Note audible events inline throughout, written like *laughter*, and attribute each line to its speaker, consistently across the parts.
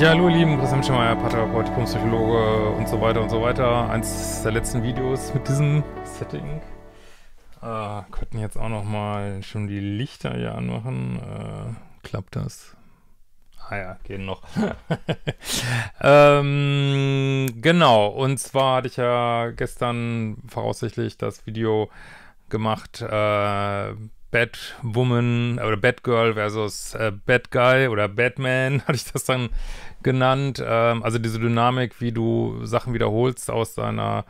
Speaker 1: Ja, hallo ihr Lieben, Chris Hemschemeyer, Paartherapeut, Psychologe und so weiter und so weiter. Eins der letzten Videos mit diesem Setting. Äh, könnten jetzt auch nochmal schon die Lichter hier anmachen. Äh, klappt das? Ah ja, gehen noch. *laughs* ähm, genau, und zwar hatte ich ja gestern voraussichtlich das Video gemacht, äh, Bad Woman oder Bad Girl versus äh, Guy oder Batman, *laughs* hatte ich das dann genannt. Ähm, also diese Dynamik, wie du Sachen wiederholst aus deiner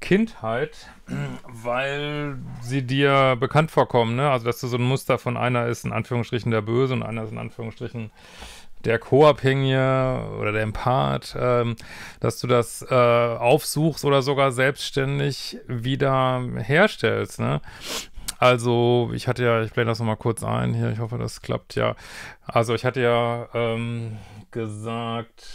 Speaker 1: Kindheit, *clears throat* weil sie dir bekannt vorkommen, ne? Also dass du so ein Muster von einer ist in Anführungsstrichen der Böse und einer ist in Anführungsstrichen der Co-Abhängige oder der Empath, ähm, dass du das äh, aufsuchst oder sogar selbstständig wieder herstellst. Ne? Also, ich hatte ja, ich blende das nochmal kurz ein hier, ich hoffe, das klappt ja. Also, ich hatte ja ähm, gesagt,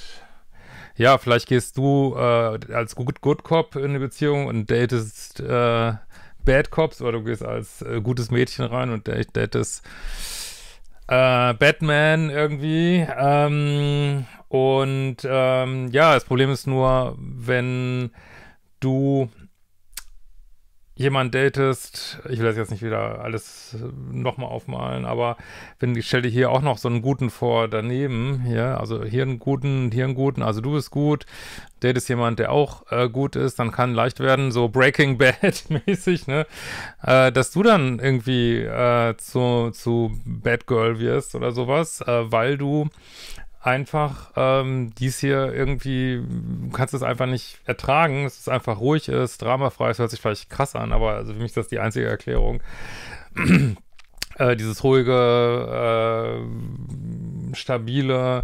Speaker 1: ja, vielleicht gehst du äh, als Good, Good Cop in eine Beziehung und datest äh, Bad Cops oder du gehst als äh, gutes Mädchen rein und datest äh, Batman irgendwie. Ähm, und ähm, ja, das Problem ist nur, wenn du jemand datest, ich will das jetzt nicht wieder alles äh, nochmal aufmalen, aber wenn ich stelle hier auch noch so einen guten vor daneben, hier, also hier einen guten, hier einen guten, also du bist gut, datest jemand, der auch äh, gut ist, dann kann leicht werden, so Breaking *laughs* Bad mäßig, ne, äh, dass du dann irgendwie äh, zu, zu Bad Girl wirst oder sowas, äh, weil du einfach ähm, dies hier irgendwie, du kannst es einfach nicht ertragen, dass es einfach ruhig ist, dramafrei, es hört sich vielleicht krass an, aber also für mich ist das die einzige Erklärung. *clears throat* äh, dieses ruhige, äh, stabile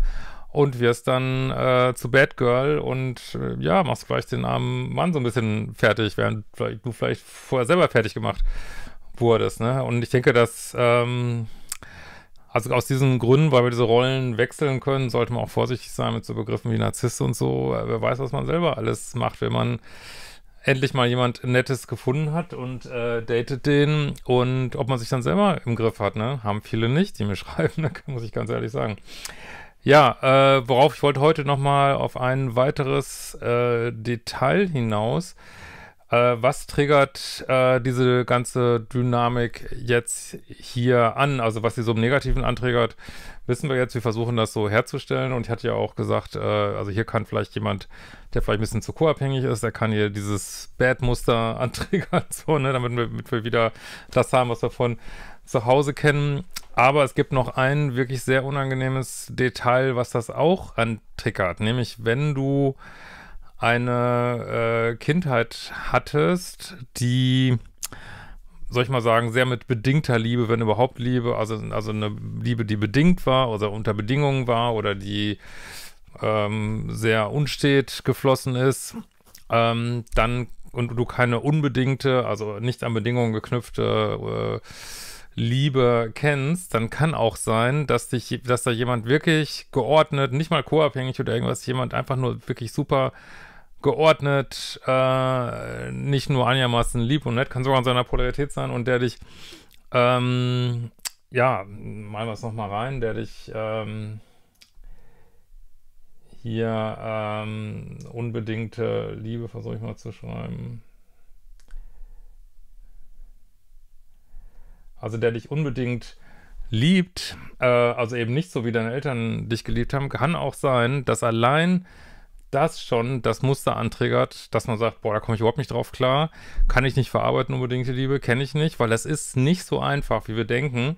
Speaker 1: und wirst dann äh, zu Bad Girl und äh, ja, machst vielleicht den armen Mann so ein bisschen fertig, während du vielleicht vorher selber fertig gemacht wurdest, ne? Und ich denke, dass ähm, also aus diesen Gründen, weil wir diese Rollen wechseln können, sollte man auch vorsichtig sein mit so Begriffen wie Narzisst und so. Wer weiß, was man selber alles macht, wenn man endlich mal jemand Nettes gefunden hat und äh, datet den und ob man sich dann selber im Griff hat, ne? Haben viele nicht, die mir *laughs* schreiben, da ne, muss ich ganz ehrlich sagen. Ja, äh, worauf ich wollte heute nochmal auf ein weiteres äh, Detail hinaus. Äh, was triggert äh, diese ganze Dynamik jetzt hier an? Also was sie so im Negativen antriggert, wissen wir jetzt. Wir versuchen das so herzustellen. Und ich hatte ja auch gesagt, äh, also hier kann vielleicht jemand, der vielleicht ein bisschen zu co-abhängig ist, der kann hier dieses Bad-Muster *laughs* antriggern, so, ne? damit, wir, damit wir wieder das haben, was wir von zu Hause kennen. Aber es gibt noch ein wirklich sehr unangenehmes Detail, was das auch antriggert. Nämlich wenn du eine äh, Kindheit hattest, die, soll ich mal sagen, sehr mit bedingter Liebe, wenn überhaupt Liebe, also, also eine Liebe, die bedingt war oder unter Bedingungen war oder die ähm, sehr unstet geflossen ist, ähm, dann und du keine unbedingte, also nicht an Bedingungen geknüpfte äh, Liebe kennst, dann kann auch sein, dass dich, dass da jemand wirklich geordnet, nicht mal co-abhängig oder irgendwas, jemand einfach nur wirklich super geordnet, äh, nicht nur einigermaßen lieb und nett, kann sogar in seiner Polarität sein und der dich, ähm, ja, malen wir es nochmal rein, der dich, ähm, hier ähm, unbedingte Liebe, versuche ich mal zu schreiben. Also der dich unbedingt liebt, äh, also eben nicht so wie deine Eltern dich geliebt haben, kann auch sein, dass allein das schon das Muster antriggert, dass man sagt, boah, da komme ich überhaupt nicht drauf klar, kann ich nicht verarbeiten unbedingt die Liebe, kenne ich nicht, weil das ist nicht so einfach, wie wir denken.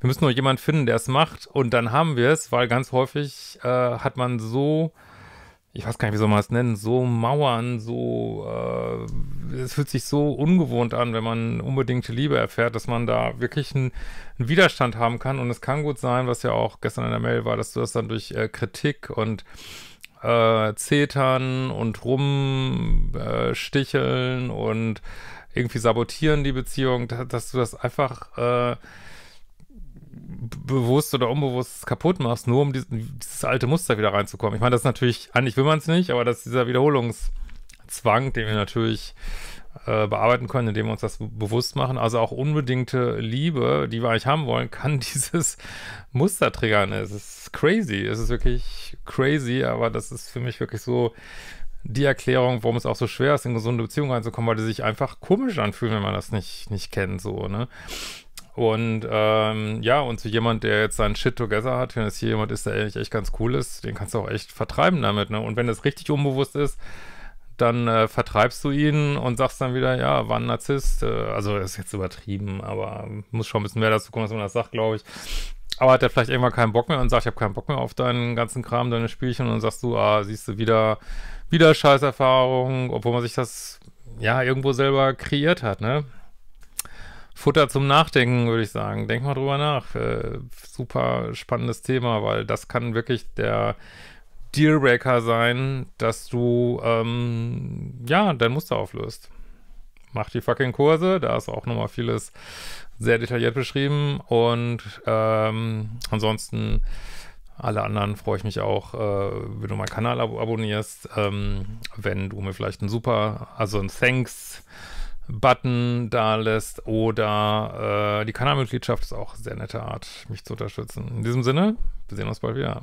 Speaker 1: Wir müssen nur jemanden finden, der es macht und dann haben wir es, weil ganz häufig äh, hat man so ich weiß gar nicht, wie soll man es nennen, so Mauern, so, äh, es fühlt sich so ungewohnt an, wenn man unbedingte Liebe erfährt, dass man da wirklich einen, einen, Widerstand haben kann. Und es kann gut sein, was ja auch gestern in der Mail war, dass du das dann durch äh, Kritik und äh, Zetern und Rumsticheln äh, und irgendwie sabotieren die Beziehung, dass, dass du das einfach Äh, bewusst oder unbewusst kaputt machst, nur um diesen, dieses alte Muster wieder reinzukommen. Ich meine, das ist natürlich, eigentlich will man es nicht, aber das ist dieser Wiederholungszwang, den wir natürlich äh, bearbeiten können, indem wir uns das bewusst machen. Also auch unbedingte Liebe, die wir eigentlich haben wollen, kann *laughs* dieses Muster triggern. Es ist crazy, es ist wirklich crazy, aber das ist für mich wirklich so die Erklärung, warum es auch so schwer ist, in gesunde Beziehungen reinzukommen, weil die sich einfach komisch anfühlen, wenn man das nicht, nicht kennt, so, ne? Und ähm, ja, und zu jemand, der jetzt seinen Shit together hat, wenn es hier jemand ist, der eigentlich echt ganz cool ist, den kannst du auch echt vertreiben damit. Ne? Und wenn das richtig unbewusst ist, dann äh, vertreibst du ihn und sagst dann wieder, ja, war ein Narzisst. Äh, also ist jetzt übertrieben, aber muss schon ein bisschen mehr dazu kommen, dass man das sagt, glaube ich. Aber hat er vielleicht irgendwann keinen Bock mehr und sagt, ich habe keinen Bock mehr auf deinen ganzen Kram, deine Spielchen und dann sagst du, ah, siehst du wieder, wieder Scheißerfahrung, obwohl man sich das ja irgendwo selber kreiert hat, ne? Futter zum Nachdenken, würde ich sagen. Denk mal drüber nach. Äh, super spannendes Thema, weil das kann wirklich der Dealbreaker sein, dass du ähm, ja dein Muster auflöst. Mach die fucking Kurse, da ist auch nochmal vieles sehr detailliert beschrieben. Und ähm, ansonsten alle anderen freue ich mich auch, äh, wenn du meinen Kanal ab abonnierst, ähm, wenn du mir vielleicht ein super, also ein Thanks Button da lässt oder äh, die Kanalmitgliedschaft ist auch eine sehr nette Art, mich zu unterstützen. In diesem Sinne, wir sehen uns bald wieder.